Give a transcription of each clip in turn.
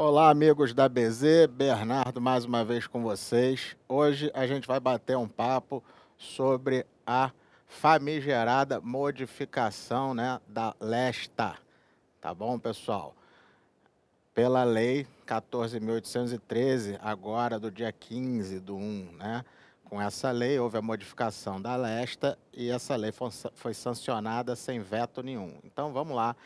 Olá, amigos da BZ, Bernardo mais uma vez com vocês. Hoje a gente vai bater um papo sobre a famigerada modificação né, da Lesta, tá bom, pessoal? Pela lei 14.813, agora do dia 15 do 1, né? Com essa lei houve a modificação da Lesta e essa lei foi, foi sancionada sem veto nenhum. Então vamos lá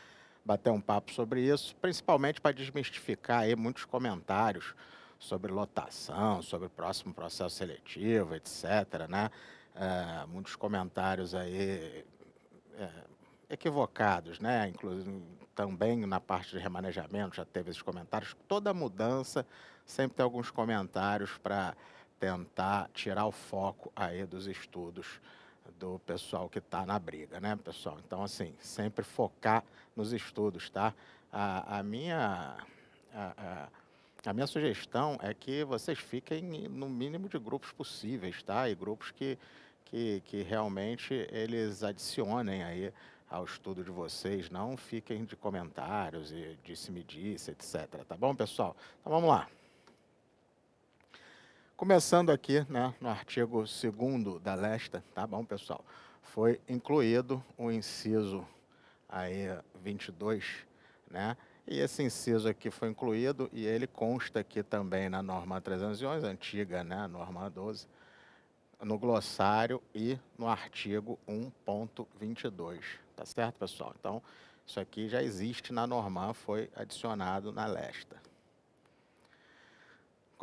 bater um papo sobre isso, principalmente para desmistificar aí muitos comentários sobre lotação, sobre o próximo processo seletivo, etc. Né? É, muitos comentários aí é, equivocados, né? Inclusive também na parte de remanejamento já teve esses comentários. Toda mudança sempre tem alguns comentários para tentar tirar o foco aí dos estudos do pessoal que está na briga, né, pessoal? Então, assim, sempre focar nos estudos, tá? A, a minha. A, a, a, minha sugestão é que vocês fiquem no mínimo de grupos possíveis, tá? E grupos que, que, que realmente eles adicionem aí ao estudo de vocês, não fiquem de comentários e disse-me-disse, etc. Tá bom, pessoal? Então vamos lá. Começando aqui né, no artigo 2 da Lesta, tá bom, pessoal? Foi incluído o inciso aí 22, né? E esse inciso aqui foi incluído e ele consta aqui também na norma 311, antiga, né, norma 12, no glossário e no artigo 1.22, tá certo, pessoal? Então, isso aqui já existe na norma, foi adicionado na Lesta.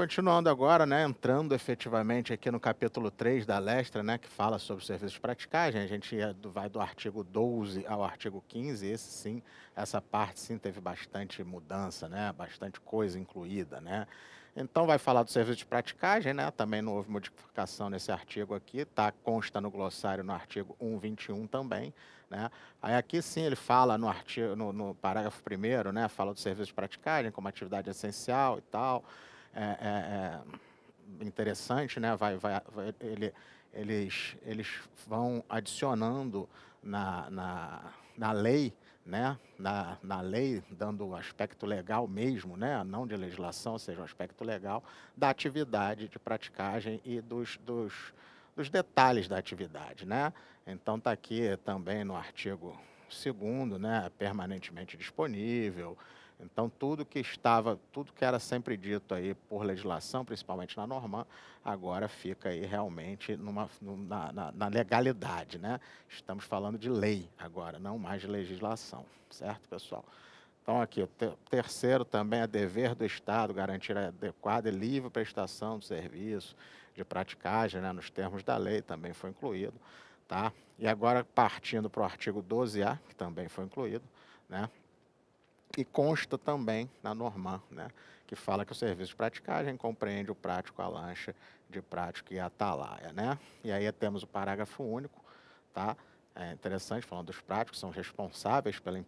Continuando agora, né, entrando efetivamente aqui no capítulo 3 da Lestra, né, que fala sobre serviços de praticagem, a gente vai do artigo 12 ao artigo 15, esse sim, essa parte sim teve bastante mudança, né, bastante coisa incluída, né. Então vai falar do serviço de praticagem, né, também não houve modificação nesse artigo aqui, tá, consta no glossário no artigo 121 também, né? Aí aqui sim ele fala no artigo, no, no parágrafo primeiro, né, fala do serviço de praticagem como atividade essencial e tal, é, é, é, interessante, né? Vai, vai, vai, ele, eles, eles vão adicionando na, na, na lei, né? Na, na lei, dando o aspecto legal mesmo, né? não de legislação, ou seja, o aspecto legal da atividade de praticagem e dos, dos, dos detalhes da atividade. Né? Então está aqui também no artigo 2 né? permanentemente disponível, então, tudo que estava, tudo que era sempre dito aí por legislação, principalmente na norma, agora fica aí realmente numa, na, na, na, legalidade, né? Estamos falando de lei agora, não mais de legislação, certo, pessoal? Então, aqui, o terceiro também é dever do Estado garantir a adequada e livre prestação do serviço de praticagem, né, nos termos da lei, também foi incluído, tá? E agora, partindo para o artigo 12A, que também foi incluído, né? E consta também na norma, né, que fala que o serviço de praticagem compreende o prático, a lancha de prático e a atalaia. Né? E aí temos o parágrafo único, tá? é interessante, falando dos práticos, são responsáveis pela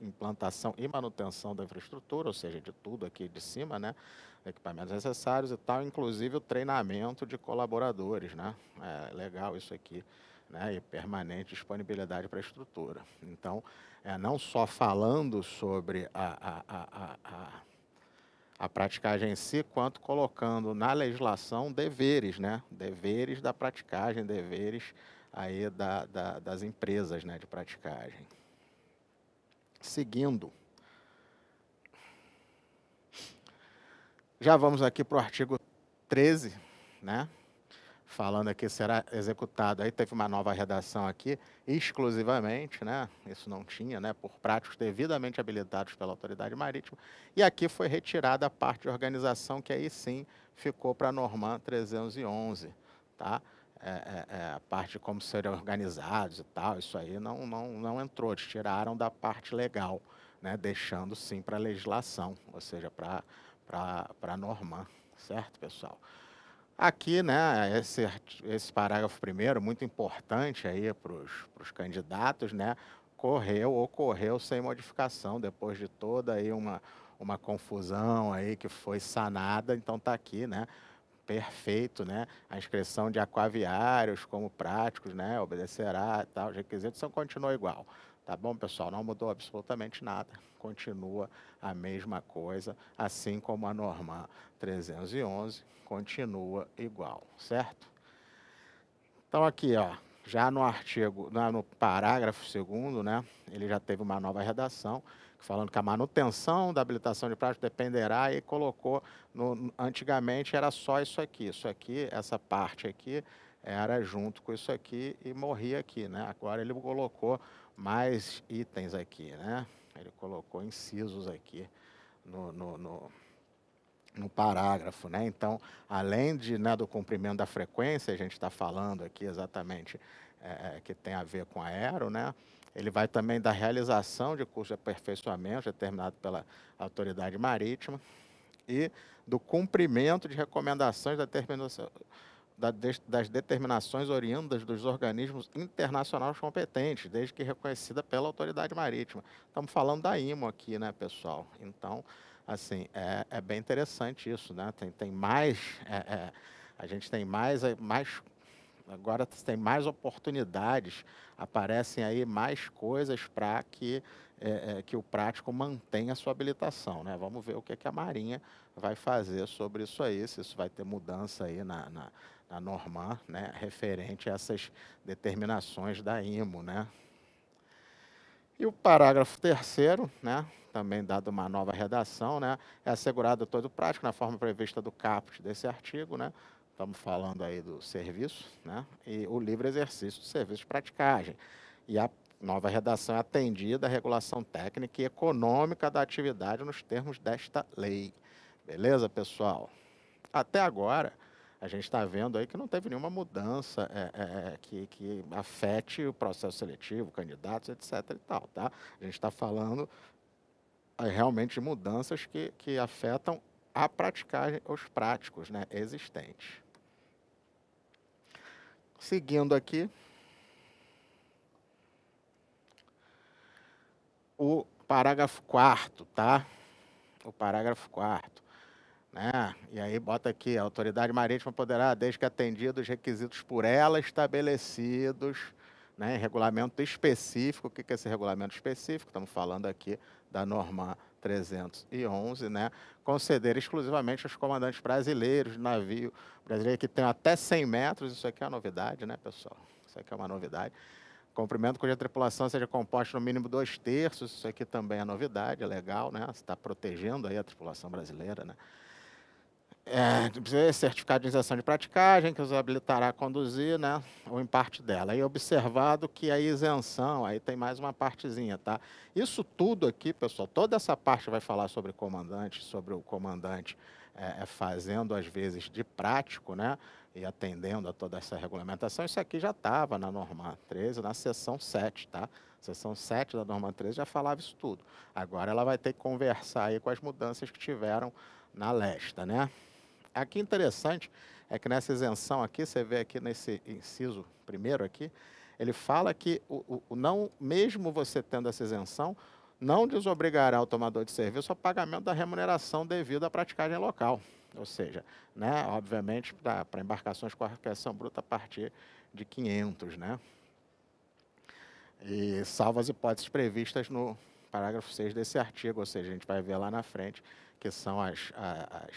implantação e manutenção da infraestrutura, ou seja, de tudo aqui de cima, né? equipamentos necessários e tal, inclusive o treinamento de colaboradores. Né? É legal isso aqui né, e permanente disponibilidade para a estrutura. Então, é, não só falando sobre a, a, a, a, praticagem em si, quanto colocando na legislação deveres, né, deveres da praticagem, deveres aí da, da, das empresas né, de praticagem. Seguindo, já vamos aqui para o artigo 13, né? falando aqui será executado. Aí teve uma nova redação aqui, exclusivamente, né? Isso não tinha, né? Por práticos devidamente habilitados pela autoridade marítima. E aqui foi retirada a parte de organização que aí sim ficou para a Norman 311, tá? É, é, é, a parte de como serem organizados e tal, isso aí não, não, não entrou, tiraram da parte legal, né? deixando sim para a legislação, ou seja, para a Norman, certo, pessoal? Aqui, né, esse, esse parágrafo primeiro, muito importante aí para os candidatos, né, correu, ocorreu sem modificação, depois de toda aí uma, uma confusão aí que foi sanada, então está aqui, né, perfeito, né, a inscrição de aquaviários como práticos, né, obedecerá e tal, os requisitos são, continua igual. Tá bom, pessoal? Não mudou absolutamente nada. Continua a mesma coisa, assim como a norma 311 continua igual, certo? Então aqui, ó, já no artigo, no parágrafo segundo, né, ele já teve uma nova redação, falando que a manutenção da habilitação de prática dependerá e colocou, no, antigamente era só isso aqui, isso aqui, essa parte aqui, era junto com isso aqui e morria aqui, né? Agora ele colocou mais itens aqui, né? Ele colocou incisos aqui no, no, no, no parágrafo, né? Então, além de né, do cumprimento da frequência, a gente está falando aqui exatamente é, é, que tem a ver com aero, né? Ele vai também da realização de curso de aperfeiçoamento determinado pela autoridade marítima e do cumprimento de recomendações da das determinações oriundas dos organismos internacionais competentes, desde que reconhecida pela autoridade marítima. Estamos falando da IMO aqui, né, pessoal? Então, assim, é, é bem interessante isso, né? Tem, tem mais, é, é, a gente tem mais, é, mais, agora tem mais oportunidades, aparecem aí mais coisas para que, é, é, que o prático mantenha a sua habilitação, né? Vamos ver o que, que a Marinha vai fazer sobre isso aí, se isso vai ter mudança aí na, na a norma né, referente a essas determinações da IMO. Né. E o parágrafo terceiro, né, também dado uma nova redação, né, é assegurado todo o prático na forma prevista do caput desse artigo, né, estamos falando aí do serviço, né, e o livre exercício do serviço de praticagem. E a nova redação é atendida à regulação técnica e econômica da atividade nos termos desta lei. Beleza, pessoal? Até agora, a gente está vendo aí que não teve nenhuma mudança é, é, é que, que afete o processo seletivo, candidatos, etc. E tal, tá? A gente está falando é, realmente de mudanças que, que afetam a praticar os práticos né, existentes. Seguindo aqui, o parágrafo 4 tá? O parágrafo 4 né? E aí bota aqui, a autoridade marítima poderá, desde que atendido os requisitos por ela estabelecidos né, em regulamento específico. O que é esse regulamento específico? Estamos falando aqui da norma 311, né, conceder exclusivamente aos comandantes brasileiros de navio brasileiro que tem até 100 metros. Isso aqui é uma novidade, né, pessoal? Isso aqui é uma novidade. Comprimento cuja tripulação seja composta no mínimo dois terços. Isso aqui também é novidade, é legal, né? Você está protegendo aí a tripulação brasileira, né? É, certificado de isenção de praticagem, que os habilitará a conduzir, né, ou em parte dela. E observado que a isenção, aí tem mais uma partezinha, tá? Isso tudo aqui, pessoal, toda essa parte vai falar sobre comandante, sobre o comandante é, é fazendo, às vezes, de prático, né, e atendendo a toda essa regulamentação. Isso aqui já estava na norma 13, na seção 7, tá? Seção 7 da norma 13 já falava isso tudo. Agora ela vai ter que conversar aí com as mudanças que tiveram na lesta, né? Aqui é interessante é que nessa isenção aqui, você vê aqui nesse inciso primeiro aqui, ele fala que o, o não, mesmo você tendo essa isenção, não desobrigará o tomador de serviço ao pagamento da remuneração devida à praticagem local. Ou seja, né, obviamente, para embarcações com arrecadação bruta a partir de 500, né? E salvo as hipóteses previstas no parágrafo 6 desse artigo, ou seja, a gente vai ver lá na frente, que são as, as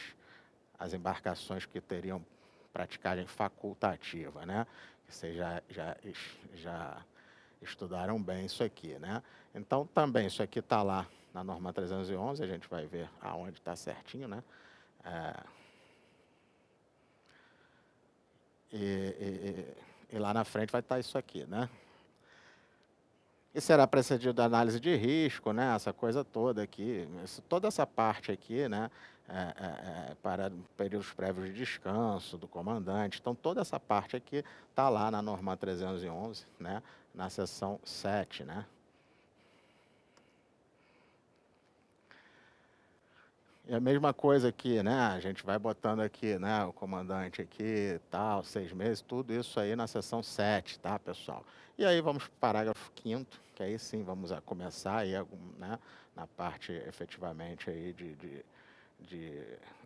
as embarcações que teriam praticagem facultativa, né? Vocês já, já, já estudaram bem isso aqui, né? Então, também, isso aqui está lá na norma 311, a gente vai ver aonde está certinho, né? É... E, e, e, lá na frente vai estar tá isso aqui, né? Isso será precedido da análise de risco, né? essa coisa toda aqui, toda essa parte aqui, né? É, é, é, para períodos prévios de descanso do comandante. Então, toda essa parte aqui está lá na norma 311, né? na seção 7. Né? É a mesma coisa aqui, né? A gente vai botando aqui, né? O comandante aqui, tal, seis meses, tudo isso aí na seção 7, tá, pessoal? E aí vamos para o parágrafo 5 que aí sim vamos a começar aí, né? Na parte efetivamente aí de, de de,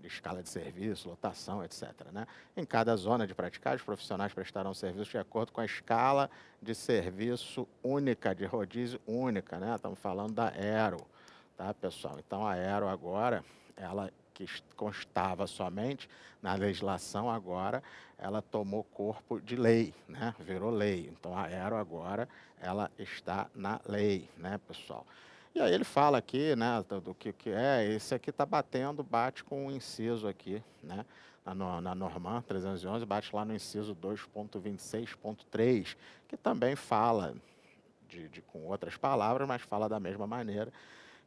de, escala de serviço, lotação, etc. Né? Em cada zona de praticar, os profissionais prestarão serviço de acordo com a escala de serviço única, de rodízio única. Né? Estamos falando da Aero, tá, pessoal? Então, a Aero agora ela que constava somente na legislação agora, ela tomou corpo de lei, né? Virou lei. Então a Aero agora ela está na lei, né, pessoal? E aí ele fala aqui, né, do que, que é, esse aqui está batendo, bate com o um inciso aqui, né, na, na Norman 311, bate lá no inciso 2.26.3, que também fala de, de, com outras palavras, mas fala da mesma maneira,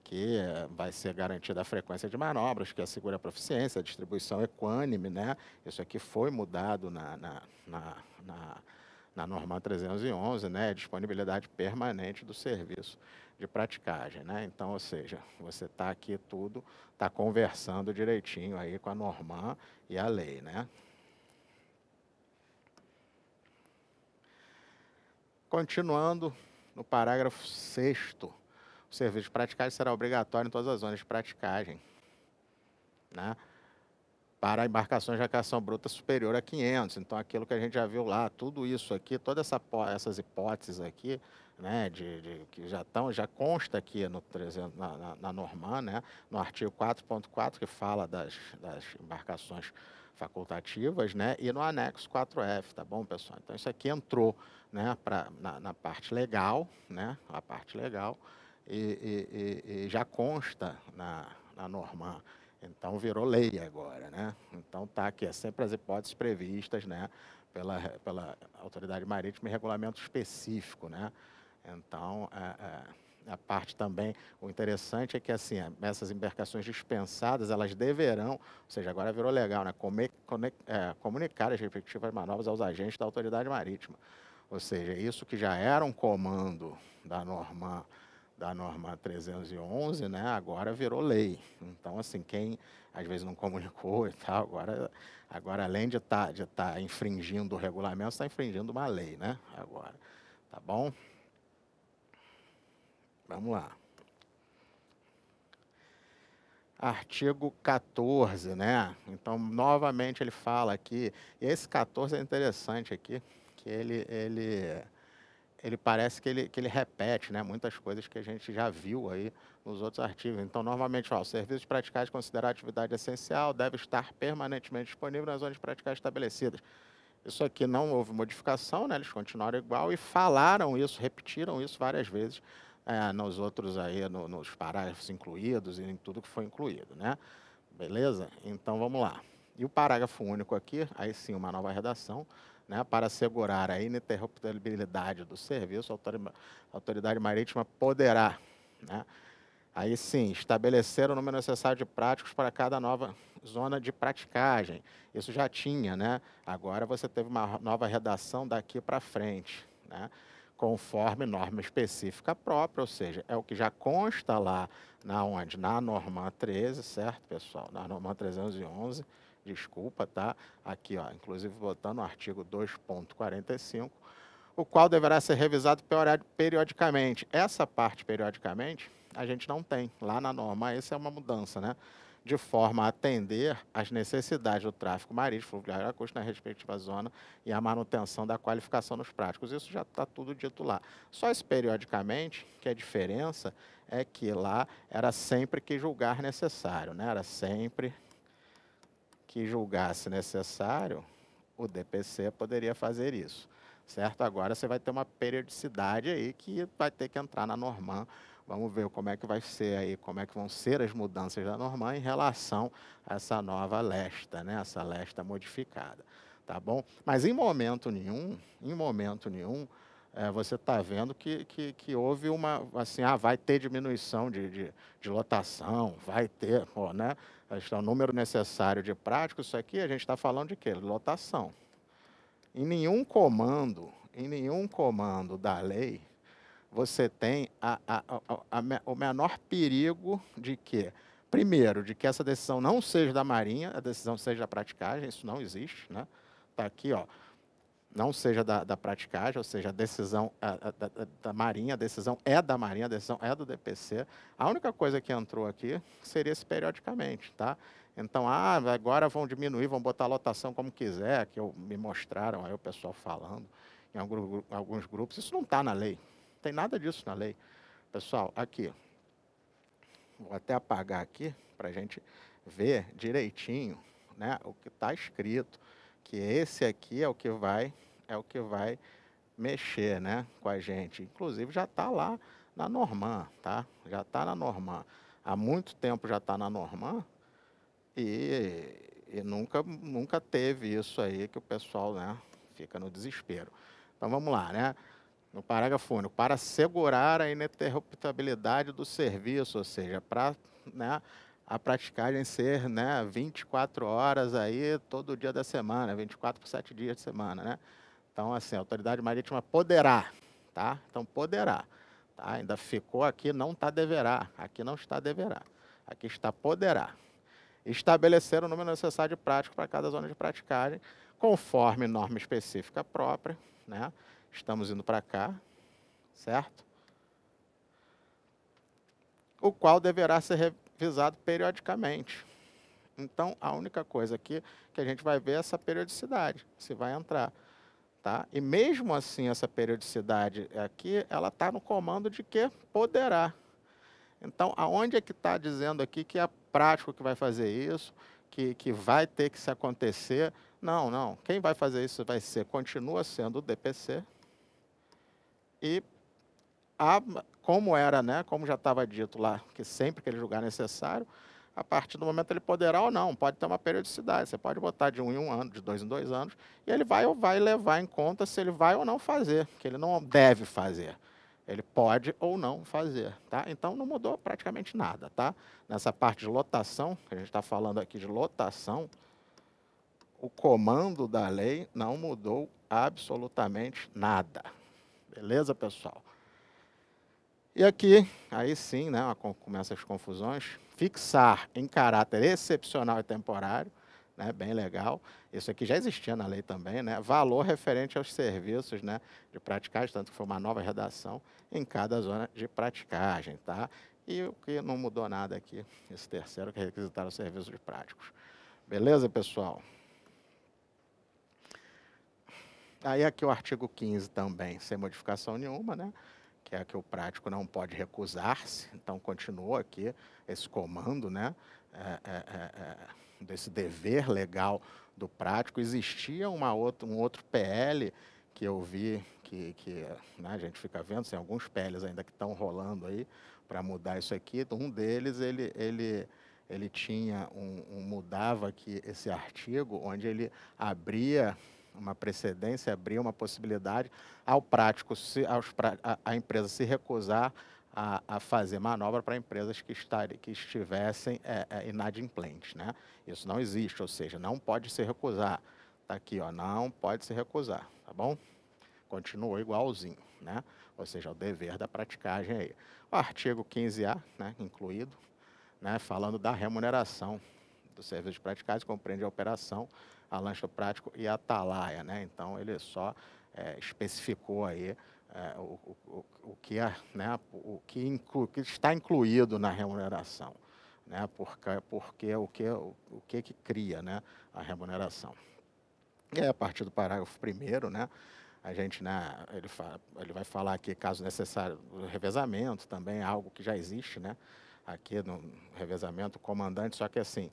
que eh, vai ser garantida a frequência de manobras, que assegura a proficiência, a distribuição equânime, né? Isso aqui foi mudado na, na, na, na, na norma 311, né? Disponibilidade permanente do serviço de praticagem, né? Então, ou seja, você está aqui tudo, está conversando direitinho aí com a norma e a lei, né? Continuando no parágrafo 6 o serviço de praticagem será obrigatório em todas as zonas de praticagem. Né? Para embarcações de acação bruta superior a 500. Então, aquilo que a gente já viu lá, tudo isso aqui, todas essa, essas hipóteses aqui, né, de, de, que já estão, já consta aqui no, na, na, na Norman, né, no artigo 4.4, que fala das, das embarcações facultativas, né? E no anexo 4F, tá bom, pessoal? Então, isso aqui entrou né, pra, na, na parte legal, né? A parte legal e, e, e já consta na, na norma. Então virou lei agora, né? Então tá aqui é sempre as hipóteses previstas, né? Pela, pela autoridade marítima e regulamento específico, né? Então a, a, a, parte também o interessante é que assim é, essas embarcações dispensadas elas deverão, ou seja, agora virou legal, né? é, comunicar as respectivas manobras aos agentes da autoridade marítima, ou seja, isso que já era um comando da norma da norma 311, né, agora virou lei. Então, assim, quem às vezes não comunicou e tal, agora, agora além de estar tá, de tá infringindo o regulamento, está infringindo uma lei, né? Agora, tá bom? Vamos lá. Artigo 14, né? Então, novamente ele fala aqui, e esse 14 é interessante aqui, que ele, ele ele parece que ele, que ele repete né, muitas coisas que a gente já viu aí nos outros artigos. Então, normalmente, ó, o serviço de praticais considerado atividade essencial deve estar permanentemente disponível nas zonas de praticais estabelecidas. Isso aqui não houve modificação, né, eles continuaram igual e falaram isso, repetiram isso várias vezes é, nos outros aí, no, nos parágrafos incluídos e em tudo que foi incluído. Né? Beleza? Então, vamos lá. E o parágrafo único aqui, aí sim, uma nova redação, né, para assegurar a ininterruptibilidade do serviço, a autoridade marítima poderá, né, aí sim, estabelecer o número necessário de práticos para cada nova zona de praticagem. Isso já tinha, né? Agora você teve uma nova redação daqui para frente, né? conforme norma específica própria, ou seja, é o que já consta lá na onde? Na norma 13, certo, pessoal? Na norma 311, desculpa, tá? Aqui, ó, inclusive botando o artigo 2.45, o qual deverá ser revisado periodicamente. Essa parte, periodicamente, a gente não tem lá na norma. Essa é uma mudança, né? De forma a atender às necessidades do tráfego marítimo, fluvial e acústico na respectiva zona e a manutenção da qualificação nos práticos. Isso já está tudo dito lá. Só esse periodicamente, que a é diferença é que lá era sempre que julgar necessário, né? Era sempre que julgasse necessário, o DPC poderia fazer isso. Certo? Agora você vai ter uma periodicidade aí que vai ter que entrar na norma. Vamos ver como é que vai ser aí, como é que vão ser as mudanças da norma em relação a essa nova lesta, né? Essa lesta modificada, tá bom? Mas em momento nenhum, em momento nenhum, é, você está vendo que, que, que, houve uma, assim, ah, vai ter diminuição de, de, de lotação, vai ter, pô, né? Tá, o número necessário de práticos, isso aqui a gente está falando de quê? Lotação. Em nenhum comando, em nenhum comando da lei, você tem a, a, a, o menor perigo de que, primeiro, de que essa decisão não seja da Marinha, a decisão seja da praticagem, isso não existe, né? Está aqui, ó não seja da, da praticagem, ou seja, a decisão a, a, da, da, Marinha, a decisão é da Marinha, a decisão é do DPC. A única coisa que entrou aqui seria esse periodicamente, tá? Então, ah, agora vão diminuir, vão botar a lotação como quiser, que eu, me mostraram aí o pessoal falando em algum, alguns grupos. Isso não está na lei, não tem nada disso na lei. Pessoal, aqui, vou até apagar aqui para a gente ver direitinho né, o que está escrito que esse aqui é o que vai é o que vai mexer, né, com a gente. Inclusive já está lá na Norman, tá? Já está na Normã Há muito tempo já está na Norman e, e, nunca nunca teve isso aí que o pessoal, né, fica no desespero. Então vamos lá, né? No parágrafo único, para assegurar a ininterruptibilidade do serviço, ou seja, para né, a praticagem ser né, 24 horas aí todo dia da semana, 24 por 7 dias de semana, né? Então, assim, a autoridade marítima poderá, tá? Então, poderá, tá? Ainda ficou aqui, não está deverá, aqui não está deverá, aqui está poderá. Estabelecer o número necessário de prático para cada zona de praticagem, conforme norma específica própria, né? Estamos indo para cá, certo? O qual deverá ser revisado periodicamente. Então, a única coisa aqui que a gente vai ver é essa periodicidade, se vai entrar. Tá? E mesmo assim, essa periodicidade aqui, ela está no comando de que poderá. Então, aonde é que está dizendo aqui que é prático que vai fazer isso, que, que vai ter que se acontecer? Não, não. Quem vai fazer isso vai ser, continua sendo o DPC. E a como era, né, como já estava dito lá, que sempre que ele julgar necessário, a partir do momento ele poderá ou não, pode ter uma periodicidade, você pode botar de um em um ano, de dois em dois anos, e ele vai ou vai levar em conta se ele vai ou não fazer, que ele não deve fazer. Ele pode ou não fazer, tá? Então não mudou praticamente nada, tá? Nessa parte de lotação, que a gente está falando aqui de lotação, o comando da lei não mudou absolutamente nada. Beleza, pessoal? E aqui, aí sim, né, começa as confusões. Fixar em caráter excepcional e temporário, né, bem legal. Isso aqui já existia na lei também, né? Valor referente aos serviços, né, de praticagem, tanto que foi uma nova redação em cada zona de praticagem, tá? E o que não mudou nada aqui, esse terceiro que é requisitaram serviços de práticos. Beleza, pessoal? Aí aqui o artigo 15 também, sem modificação nenhuma, né? que é a que o prático não pode recusar-se. Então, continua aqui esse comando, né, é, é, é, é desse dever legal do prático. Existia uma outra, um outro PL que eu vi, que, que né, a gente fica vendo, tem alguns PLs ainda que estão rolando aí para mudar isso aqui. um deles, ele, ele, ele tinha um, um mudava aqui esse artigo onde ele abria uma precedência, abrir uma possibilidade ao prático, se, aos, a, a empresa se recusar a, a, fazer manobra para empresas que, estar, que estivessem é, é, inadimplentes. Né? Isso não existe, ou seja, não pode se recusar. Está aqui, ó, não pode se recusar, tá bom? Continuou igualzinho, né? Ou seja, é o dever da praticagem aí. O artigo 15A, né, incluído, né, falando da remuneração do serviço praticagem, compreende a operação a lancha prático e a Atalaia. Né? Então, ele só é, especificou aí é, o, o, o, que é, né, o que, inclu, que está incluído na remuneração, né, porque, porque o, que, o, o que que cria né, a remuneração. E a partir do parágrafo primeiro, né, a gente, né, ele, fala, ele vai falar aqui, caso necessário, do revezamento também, algo que já existe, né, aqui no revezamento, comandante, só que assim,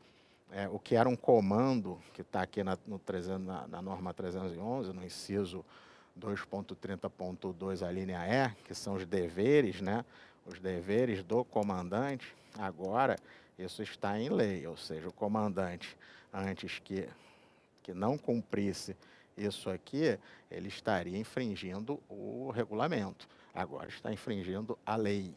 é, o que era um comando, que está aqui na, 300, na, na, norma 311, no inciso 2.30.2, a linha E, que são os deveres, né, os deveres do comandante, agora isso está em lei, ou seja, o comandante, antes que, que não cumprisse isso aqui, ele estaria infringindo o regulamento, agora está infringindo a lei.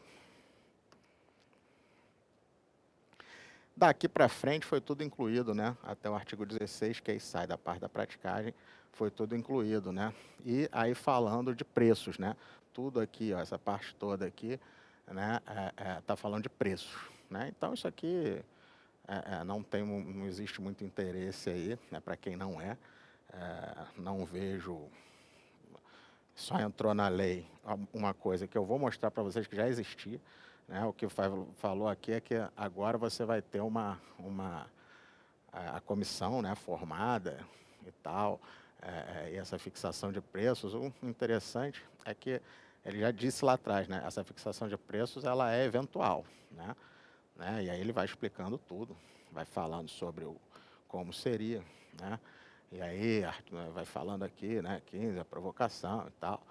Daqui para frente foi tudo incluído, né? Até o artigo 16, que aí sai da parte da praticagem, foi tudo incluído, né? E aí falando de preços, né? Tudo aqui, ó, essa parte toda aqui, né? É, é, tá falando de preços, né? Então isso aqui é, é não tem, não existe muito interesse aí, né? Para quem não é, é, não vejo só entrou na lei uma coisa que eu vou mostrar para vocês que já existia, né? O que falou aqui é que agora você vai ter uma, uma a comissão né, formada e tal, é, é, e essa fixação de preços. O interessante é que ele já disse lá atrás, né, essa fixação de preços ela é eventual. Né? Né? E aí ele vai explicando tudo, vai falando sobre o, como seria. Né? E aí vai falando aqui, né, 15, a provocação e tal.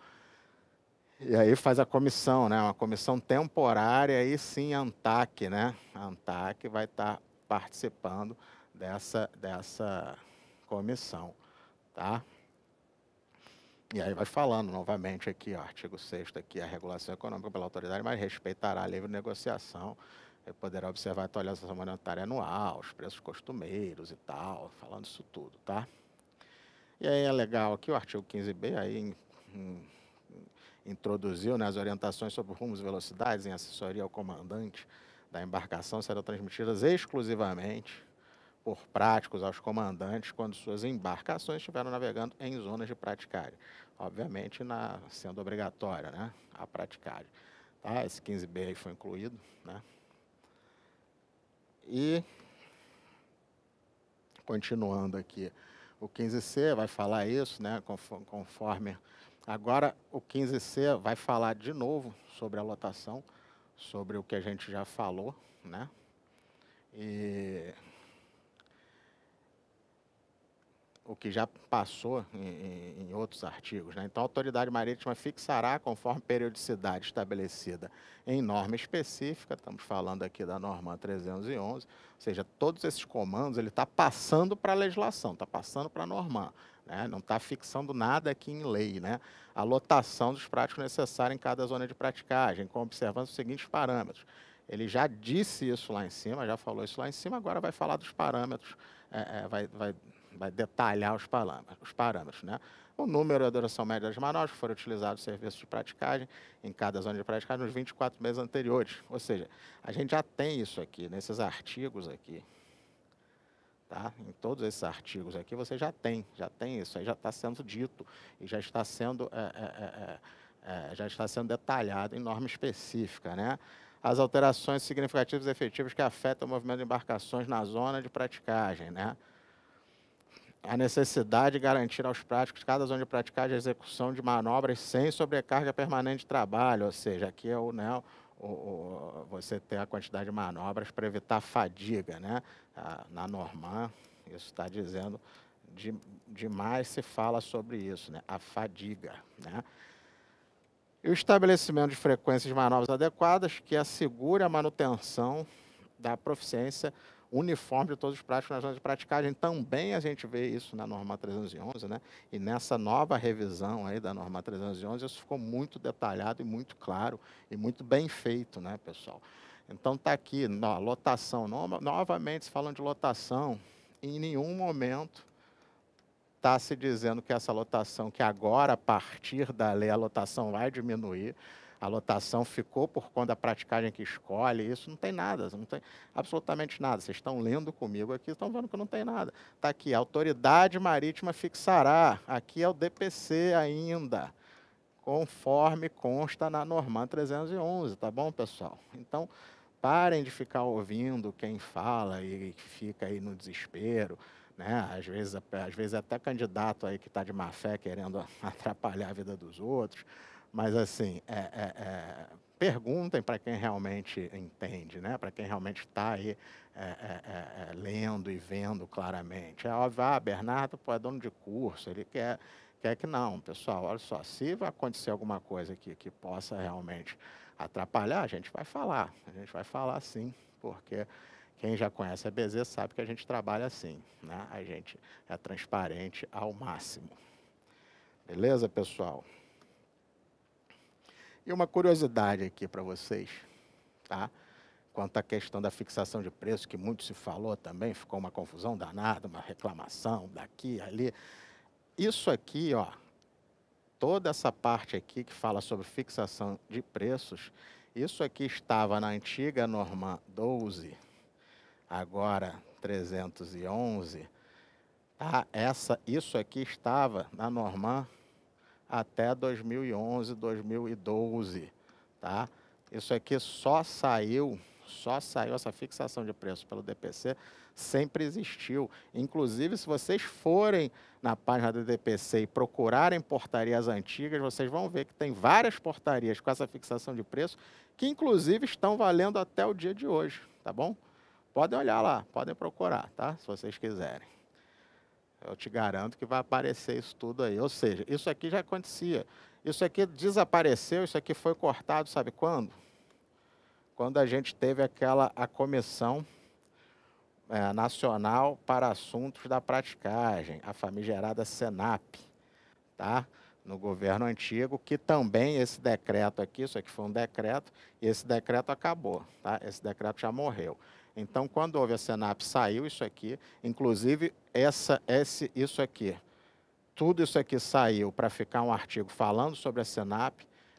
E aí faz a comissão, né? Uma comissão temporária, e sim a ANTAC, né? A ANTAC vai estar tá participando dessa, dessa comissão, tá? E aí vai falando novamente aqui, ó, artigo 6 aqui, a regulação econômica pela autoridade, mas respeitará a livre negociação, poderá observar a atualização monetária anual, os preços costumeiros e tal, falando isso tudo, tá? E aí é legal aqui o artigo 15b, aí em, em, introduziu, né, as orientações sobre rumos e velocidades em assessoria ao comandante da embarcação serão transmitidas exclusivamente por práticos aos comandantes quando suas embarcações estiveram navegando em zonas de praticária. Obviamente, na, sendo obrigatória né, a praticária. Tá? Esse 15B aí foi incluído. Né? E, continuando aqui, o 15C vai falar isso, né, conforme Agora o 15C vai falar de novo sobre a lotação, sobre o que a gente já falou, né? E o que já passou em, em, outros artigos. Né? Então, a autoridade marítima fixará, conforme periodicidade estabelecida em norma específica, estamos falando aqui da norma 311, ou seja, todos esses comandos ele está passando para a legislação, está passando para a norma, né? não está fixando nada aqui em lei. Né? A lotação dos práticos necessários em cada zona de praticagem, com observância dos seguintes parâmetros. Ele já disse isso lá em cima, já falou isso lá em cima, agora vai falar dos parâmetros, é, é, vai, vai vai detalhar os parâmetros, os parâmetros né? O número e a duração média das manobras foram utilizados serviços de praticagem em cada zona de praticagem nos 24 meses anteriores. Ou seja, a gente já tem isso aqui, nesses artigos aqui. Tá? Em todos esses artigos aqui você já tem, já tem isso, aí já está sendo dito e já está sendo, é é, é, é, é, já está sendo detalhado em norma específica. Né? As alterações significativas e efetivas que afetam o movimento de embarcações na zona de praticagem. Né? a necessidade de garantir aos práticos cada zona de praticar de execução de manobras sem sobrecarga permanente de trabalho, ou seja, aqui é o, né, o, o você ter a quantidade de manobras para evitar fadiga. Né? Ah, na norma, isso está dizendo, de, demais se fala sobre isso, né? a fadiga. Né? E o estabelecimento de frequências de manobras adequadas que assegure a manutenção da proficiência uniforme de todos os práticos nas zonas de praticagem. Também a gente vê isso na norma 311, né? E nessa nova revisão aí da norma 311, isso ficou muito detalhado e muito claro e muito bem feito, né, pessoal? Então está aqui, no, lotação. No, novamente, falando de lotação, em nenhum momento está se dizendo que essa lotação, que agora, a partir da lei, a lotação vai diminuir a lotação ficou por conta da praticagem que escolhe, isso não tem nada, não tem absolutamente nada. Vocês estão lendo comigo aqui, estão vendo que não tem nada. Está aqui, a autoridade marítima fixará, aqui é o DPC ainda, conforme consta na Norma 311, tá bom, pessoal? Então, parem de ficar ouvindo quem fala e fica aí no desespero, né? Às vezes, às vezes é até candidato aí que está de má fé querendo atrapalhar a vida dos outros. Mas, assim, é, é, é perguntem para quem realmente entende, né? para quem realmente está aí é, é, lendo e vendo claramente. É óbvio, ah, Bernardo pô, é dono de curso, ele quer, quer que não. Pessoal, olha só, se vai acontecer alguma coisa aqui que possa realmente atrapalhar, a gente vai falar. A gente vai falar sim, porque quem já conhece a BZ sabe que a gente trabalha assim, né? A gente é transparente ao máximo. Beleza, pessoal? E uma curiosidade aqui para vocês, tá? Quanto à questão da fixação de preço, que muito se falou também, ficou uma confusão danada, uma reclamação daqui, ali. Isso aqui, ó, toda essa parte aqui que fala sobre fixação de preços, isso aqui estava na antiga norma 12, agora 311. Tá? Essa, isso aqui estava na norma até 2011, 2012, tá? Isso aqui só saiu, só saiu essa fixação de preço pelo DPC, sempre existiu. Inclusive, se vocês forem na página do DPC e procurarem portarias antigas, vocês vão ver que tem várias portarias com essa fixação de preço que inclusive estão valendo até o dia de hoje, tá bom? Podem olhar lá, podem procurar, tá? Se vocês quiserem. Eu te garanto que vai aparecer isso tudo aí. Ou seja, isso aqui já acontecia. Isso aqui desapareceu, isso aqui foi cortado, sabe quando? Quando a gente teve aquela a comissão é, nacional para assuntos da praticagem, a famigerada Senap, tá? no governo antigo, que também esse decreto aqui, isso aqui foi um decreto, e esse decreto acabou, tá? esse decreto já morreu. Então, quando houve a Senap, saiu isso aqui, inclusive essa, esse, isso aqui. Tudo isso aqui saiu para ficar um artigo falando sobre a Senap,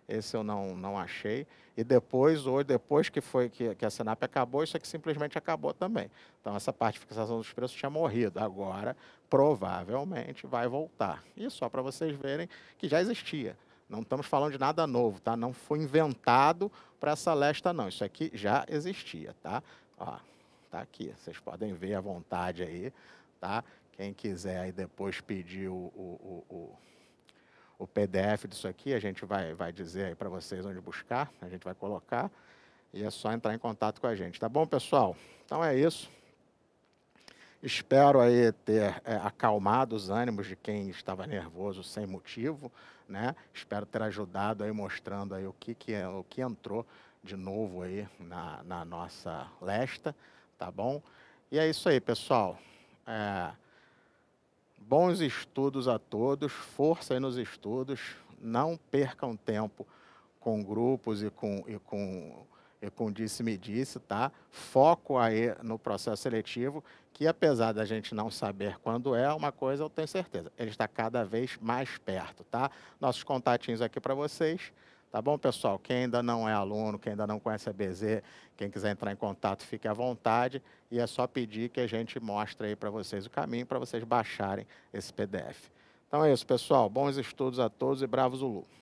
esse eu não, não achei. E depois, hoje, depois que foi que, que a Senap acabou, isso aqui é simplesmente acabou também. Então, essa parte de fixação dos preços tinha morrido. Agora, provavelmente, vai voltar. E só para vocês verem que já existia. Não estamos falando de nada novo, tá? Não foi inventado para essa lesta, não. Isso aqui já existia, tá? Ó, tá aqui. Vocês podem ver à vontade aí, tá? Quem quiser aí depois pedir o, o, o, o o PDF disso aqui, a gente vai, vai dizer para vocês onde buscar, a gente vai colocar, e é só entrar em contato com a gente. Tá bom, pessoal? Então é isso. Espero aí ter é, acalmado os ânimos de quem estava nervoso sem motivo, né? Espero ter ajudado aí mostrando aí o que, que é, o que entrou de novo aí na, na nossa lesta, tá bom? E é isso aí, pessoal. É... Bons estudos a todos, força aí nos estudos, não percam tempo com grupos e com, e com, e com disse-me-disse, tá? Foco aí no processo seletivo, que apesar da gente não saber quando é, uma coisa eu tenho certeza, ele está cada vez mais perto, tá? Nossos contatinhos aqui para vocês. Tá bom, pessoal? Quem ainda não é aluno, quem ainda não conhece a BZ, quem quiser entrar em contato, fique à vontade. E é só pedir que a gente mostre aí para vocês o caminho para vocês baixarem esse PDF. Então é isso, pessoal. Bons estudos a todos e bravos Zulu!